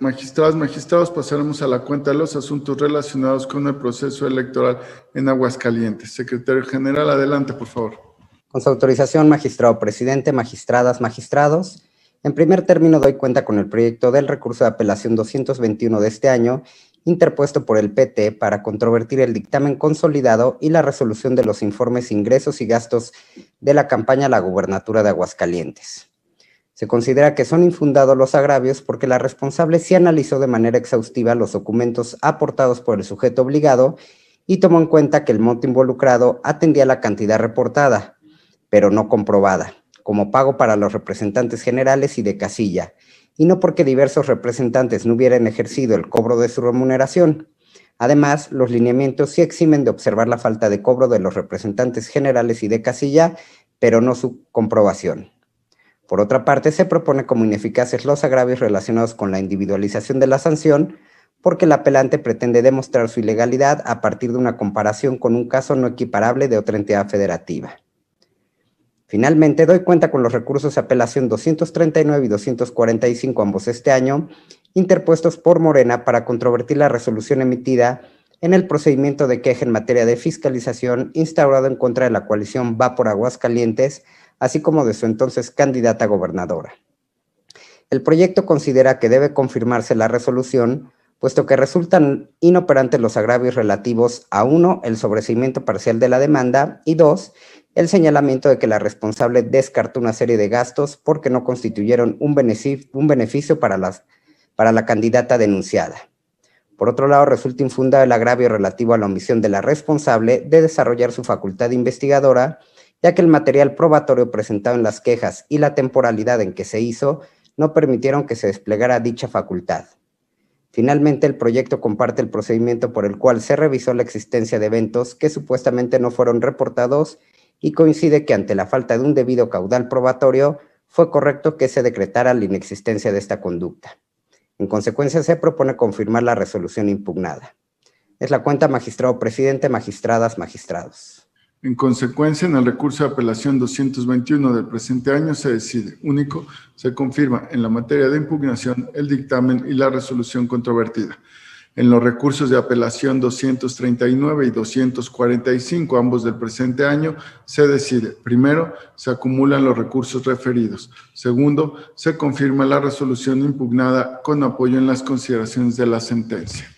magistradas, magistrados, pasaremos a la cuenta de los asuntos relacionados con el proceso electoral en Aguascalientes. Secretario General, adelante, por favor. Con su autorización, magistrado presidente, magistradas, magistrados. En primer término, doy cuenta con el proyecto del recurso de apelación 221 de este año, interpuesto por el PT para controvertir el dictamen consolidado y la resolución de los informes ingresos y gastos de la campaña a la gubernatura de Aguascalientes. Se considera que son infundados los agravios porque la responsable sí analizó de manera exhaustiva los documentos aportados por el sujeto obligado y tomó en cuenta que el monto involucrado atendía la cantidad reportada, pero no comprobada, como pago para los representantes generales y de casilla, y no porque diversos representantes no hubieran ejercido el cobro de su remuneración. Además, los lineamientos sí eximen de observar la falta de cobro de los representantes generales y de casilla, pero no su comprobación. Por otra parte, se propone como ineficaces los agravios relacionados con la individualización de la sanción, porque el apelante pretende demostrar su ilegalidad a partir de una comparación con un caso no equiparable de otra entidad federativa. Finalmente, doy cuenta con los recursos de apelación 239 y 245 ambos este año, interpuestos por Morena para controvertir la resolución emitida en el procedimiento de queja en materia de fiscalización instaurado en contra de la coalición Va por Aguascalientes así como de su entonces candidata gobernadora. El proyecto considera que debe confirmarse la resolución, puesto que resultan inoperantes los agravios relativos a uno, el sobrecimiento parcial de la demanda, y dos, el señalamiento de que la responsable descartó una serie de gastos porque no constituyeron un beneficio, un beneficio para, las, para la candidata denunciada. Por otro lado, resulta infundado el agravio relativo a la omisión de la responsable de desarrollar su facultad investigadora ya que el material probatorio presentado en las quejas y la temporalidad en que se hizo no permitieron que se desplegara dicha facultad. Finalmente, el proyecto comparte el procedimiento por el cual se revisó la existencia de eventos que supuestamente no fueron reportados y coincide que ante la falta de un debido caudal probatorio, fue correcto que se decretara la inexistencia de esta conducta. En consecuencia, se propone confirmar la resolución impugnada. Es la cuenta magistrado presidente, magistradas, magistrados. En consecuencia, en el recurso de apelación 221 del presente año se decide, único, se confirma en la materia de impugnación el dictamen y la resolución controvertida. En los recursos de apelación 239 y 245, ambos del presente año, se decide, primero, se acumulan los recursos referidos. Segundo, se confirma la resolución impugnada con apoyo en las consideraciones de la sentencia.